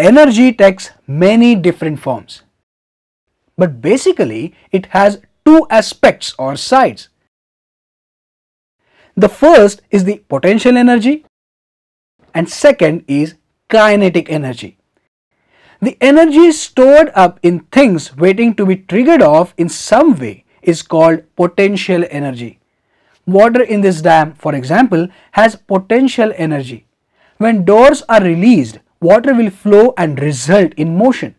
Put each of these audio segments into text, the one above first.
energy takes many different forms. But basically, it has two aspects or sides. The first is the potential energy and second is kinetic energy. The energy stored up in things waiting to be triggered off in some way is called potential energy. Water in this dam, for example, has potential energy. When doors are released, water will flow and result in motion.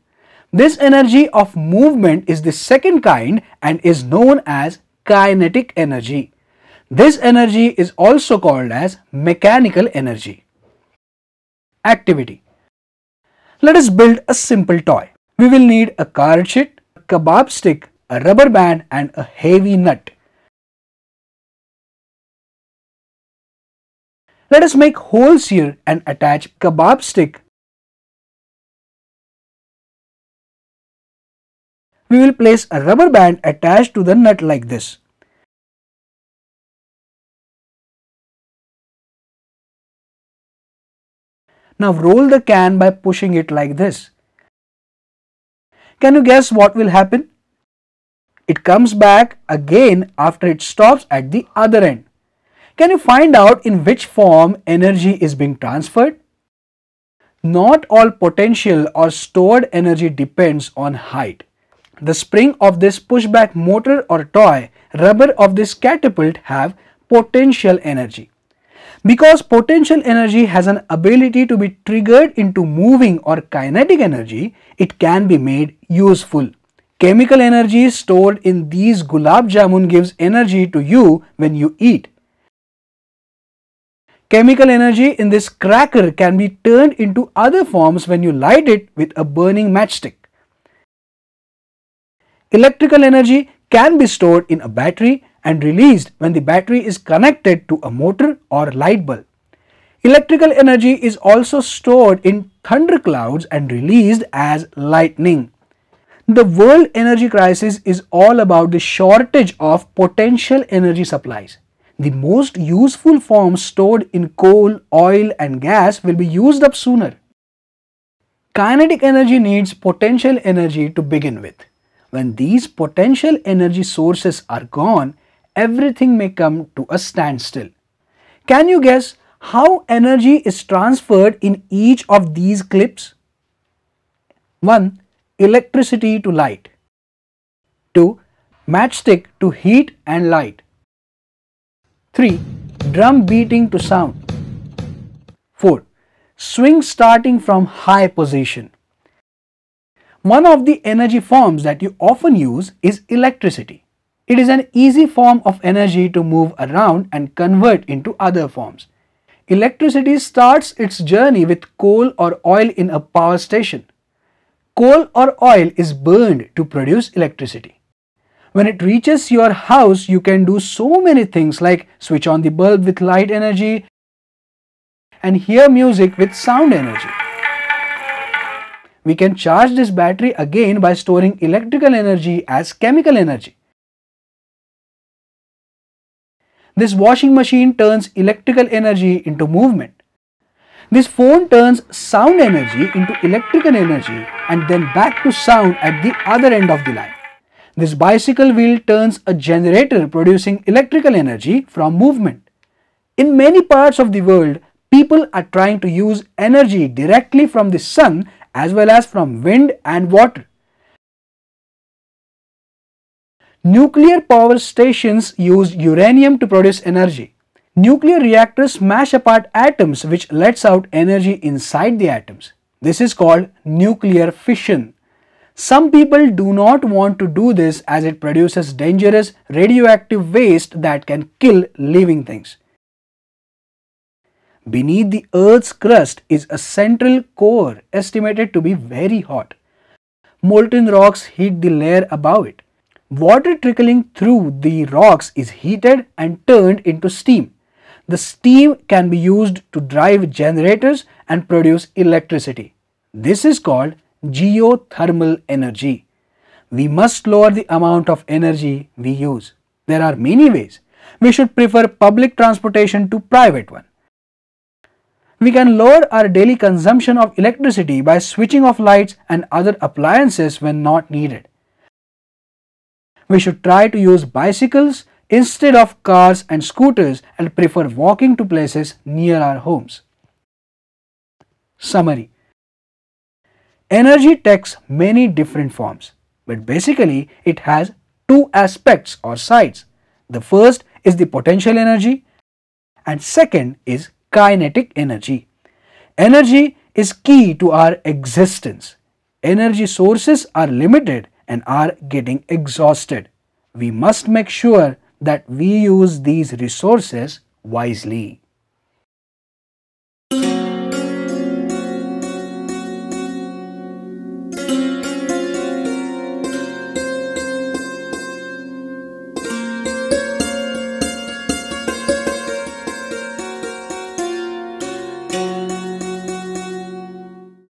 This energy of movement is the second kind and is known as kinetic energy. This energy is also called as mechanical energy. Activity Let us build a simple toy. We will need a card sheet, a kebab stick, a rubber band and a heavy nut. Let us make holes here and attach kebab stick we will place a rubber band attached to the nut like this. Now roll the can by pushing it like this. Can you guess what will happen? It comes back again after it stops at the other end. Can you find out in which form energy is being transferred? Not all potential or stored energy depends on height. The spring of this pushback motor or toy rubber of this catapult have potential energy. Because potential energy has an ability to be triggered into moving or kinetic energy, it can be made useful. Chemical energy stored in these gulab jamun gives energy to you when you eat. Chemical energy in this cracker can be turned into other forms when you light it with a burning matchstick. Electrical energy can be stored in a battery and released when the battery is connected to a motor or light bulb. Electrical energy is also stored in thunderclouds and released as lightning. The world energy crisis is all about the shortage of potential energy supplies. The most useful forms stored in coal, oil and gas will be used up sooner. Kinetic energy needs potential energy to begin with. When these potential energy sources are gone, everything may come to a standstill. Can you guess how energy is transferred in each of these clips? 1. Electricity to light. 2. Matchstick to heat and light. 3. Drum beating to sound. 4. Swing starting from high position. One of the energy forms that you often use is electricity. It is an easy form of energy to move around and convert into other forms. Electricity starts its journey with coal or oil in a power station. Coal or oil is burned to produce electricity. When it reaches your house, you can do so many things like switch on the bulb with light energy and hear music with sound energy we can charge this battery again by storing electrical energy as chemical energy. This washing machine turns electrical energy into movement. This phone turns sound energy into electrical energy and then back to sound at the other end of the line. This bicycle wheel turns a generator producing electrical energy from movement. In many parts of the world, people are trying to use energy directly from the sun as well as from wind and water. Nuclear power stations use uranium to produce energy. Nuclear reactors smash apart atoms which lets out energy inside the atoms. This is called nuclear fission. Some people do not want to do this as it produces dangerous radioactive waste that can kill living things. Beneath the Earth's crust is a central core estimated to be very hot. Molten rocks heat the layer above it. Water trickling through the rocks is heated and turned into steam. The steam can be used to drive generators and produce electricity. This is called geothermal energy. We must lower the amount of energy we use. There are many ways. We should prefer public transportation to private one. We can lower our daily consumption of electricity by switching off lights and other appliances when not needed. We should try to use bicycles instead of cars and scooters and prefer walking to places near our homes. Summary Energy takes many different forms, but basically it has two aspects or sides. The first is the potential energy and second is kinetic energy. Energy is key to our existence. Energy sources are limited and are getting exhausted. We must make sure that we use these resources wisely.